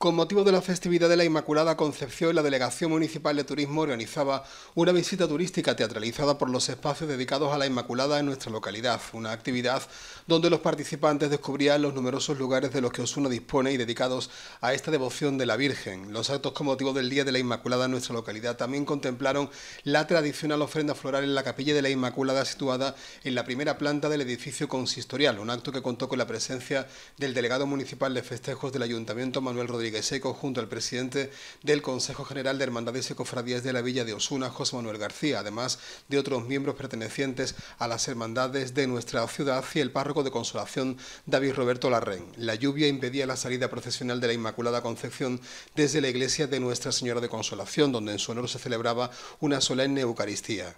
Con motivo de la festividad de la Inmaculada Concepción, la Delegación Municipal de Turismo organizaba una visita turística teatralizada por los espacios dedicados a la Inmaculada en nuestra localidad, una actividad donde los participantes descubrían los numerosos lugares de los que Osuna dispone y dedicados a esta devoción de la Virgen. Los actos con motivo del Día de la Inmaculada en nuestra localidad también contemplaron la tradicional ofrenda floral en la capilla de la Inmaculada situada en la primera planta del edificio consistorial, un acto que contó con la presencia del delegado municipal de festejos del Ayuntamiento Manuel Rodríguez junto al presidente del Consejo General de Hermandades y Cofradías de la Villa de Osuna, José Manuel García, además de otros miembros pertenecientes a las hermandades de nuestra ciudad y el párroco de Consolación, David Roberto Larren. La lluvia impedía la salida procesional de la Inmaculada Concepción desde la iglesia de Nuestra Señora de Consolación, donde en su honor se celebraba una solemne Eucaristía.